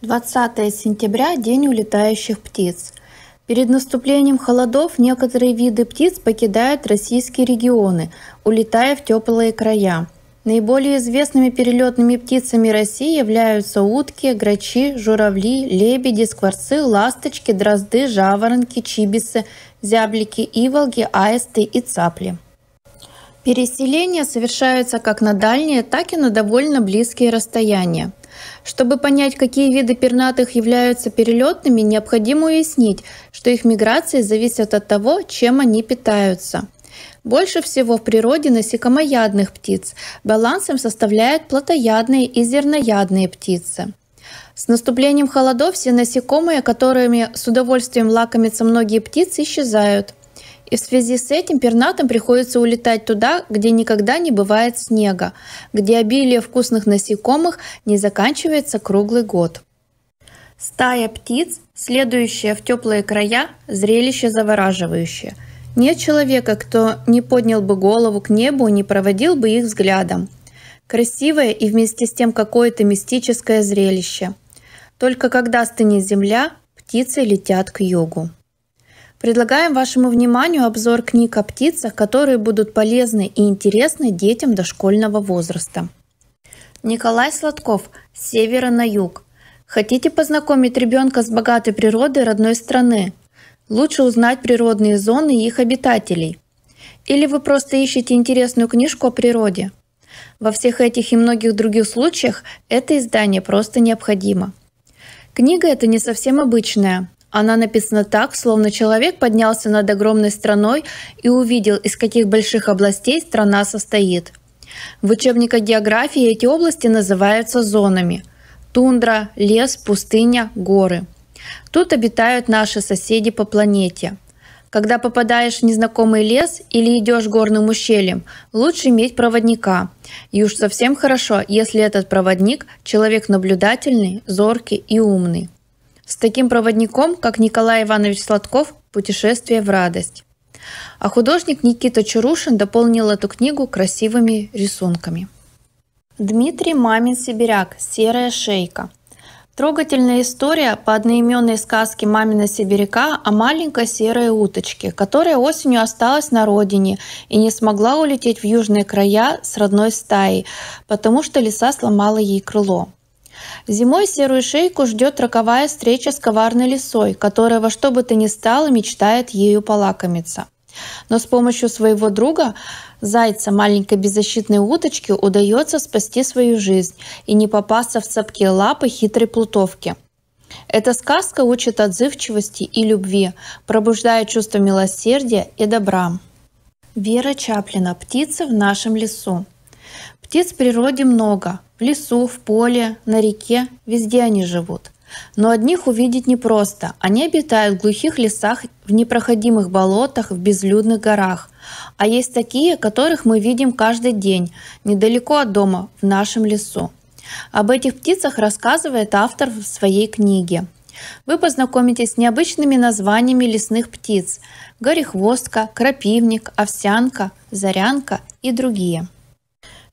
20 сентября – День улетающих птиц. Перед наступлением холодов некоторые виды птиц покидают российские регионы, улетая в теплые края. Наиболее известными перелетными птицами России являются утки, грачи, журавли, лебеди, скворцы, ласточки, дрозды, жаворонки, чибисы, зяблики, иволги, аисты и цапли. Переселения совершаются как на дальние, так и на довольно близкие расстояния – чтобы понять, какие виды пернатых являются перелетными, необходимо уяснить, что их миграции зависят от того, чем они питаются. Больше всего в природе насекомоядных птиц. Балансом составляют плотоядные и зерноядные птицы. С наступлением холодов все насекомые, которыми с удовольствием лакомятся многие птицы, исчезают. И в связи с этим пернатым приходится улетать туда, где никогда не бывает снега, где обилие вкусных насекомых не заканчивается круглый год. Стая птиц, следующая в теплые края, зрелище завораживающее. Нет человека, кто не поднял бы голову к небу и не проводил бы их взглядом. Красивое и вместе с тем какое-то мистическое зрелище. Только когда стынет земля, птицы летят к югу. Предлагаем вашему вниманию обзор книг о птицах, которые будут полезны и интересны детям дошкольного возраста. Николай Сладков «С севера на юг». Хотите познакомить ребенка с богатой природой родной страны? Лучше узнать природные зоны и их обитателей. Или вы просто ищете интересную книжку о природе? Во всех этих и многих других случаях это издание просто необходимо. Книга это не совсем обычная. Она написана так, словно человек поднялся над огромной страной и увидел, из каких больших областей страна состоит. В учебниках географии эти области называются зонами. Тундра, лес, пустыня, горы. Тут обитают наши соседи по планете. Когда попадаешь в незнакомый лес или идешь горным ущельем, лучше иметь проводника. И уж совсем хорошо, если этот проводник – человек наблюдательный, зоркий и умный. С таким проводником, как Николай Иванович Сладков, «Путешествие в радость». А художник Никита Чарушин дополнил эту книгу красивыми рисунками. Дмитрий Мамин Сибиряк «Серая шейка». Трогательная история по одноименной сказке мамина сибиряка о маленькой серой уточке, которая осенью осталась на родине и не смогла улететь в южные края с родной стаей, потому что лиса сломала ей крыло. Зимой серую шейку ждет роковая встреча с коварной лисой, которая во что бы то ни стало мечтает ею полакомиться. Но с помощью своего друга, зайца маленькой беззащитной уточки, удается спасти свою жизнь и не попасться в цепкие лапы хитрой плутовки. Эта сказка учит отзывчивости и любви, пробуждая чувство милосердия и добра. Вера Чаплина «Птицы в нашем лесу» Птиц в природе много. В лесу, в поле, на реке, везде они живут. Но одних увидеть непросто. Они обитают в глухих лесах, в непроходимых болотах, в безлюдных горах. А есть такие, которых мы видим каждый день, недалеко от дома, в нашем лесу. Об этих птицах рассказывает автор в своей книге. Вы познакомитесь с необычными названиями лесных птиц – горехвостка, крапивник, овсянка, зарянка и другие –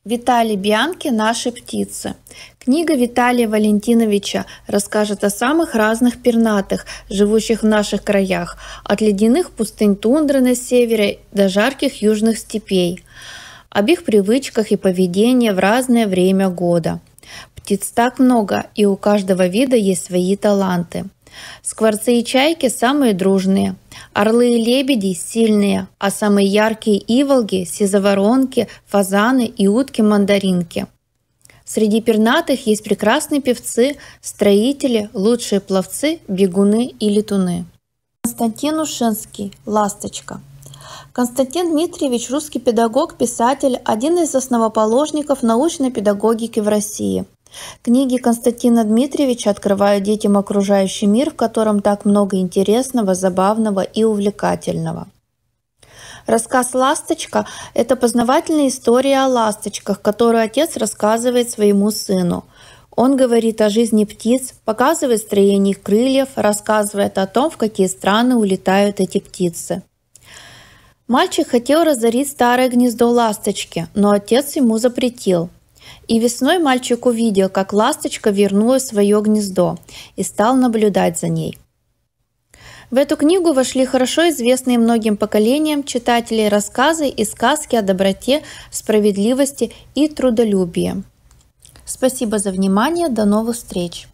Виталий Бьянки, «Наши птицы». Книга Виталия Валентиновича расскажет о самых разных пернатых, живущих в наших краях, от ледяных пустынь тундры на севере до жарких южных степей, об их привычках и поведении в разное время года. Птиц так много, и у каждого вида есть свои таланты. Скворцы и чайки самые дружные – Орлы и лебеди сильные, а самые яркие иволги, сизоворонки, фазаны и утки-мандаринки. Среди пернатых есть прекрасные певцы, строители, лучшие пловцы, бегуны и летуны. Константин Ушинский «Ласточка». Константин Дмитриевич – русский педагог, писатель, один из основоположников научной педагогики в России – Книги Константина Дмитриевича открывают детям окружающий мир, в котором так много интересного, забавного и увлекательного. Рассказ «Ласточка» – это познавательная история о ласточках, которую отец рассказывает своему сыну. Он говорит о жизни птиц, показывает строение их крыльев, рассказывает о том, в какие страны улетают эти птицы. Мальчик хотел разорить старое гнездо ласточки, но отец ему запретил – и весной мальчик увидел, как ласточка вернула свое гнездо и стал наблюдать за ней. В эту книгу вошли хорошо известные многим поколениям читателей рассказы и сказки о доброте, справедливости и трудолюбии. Спасибо за внимание, до новых встреч!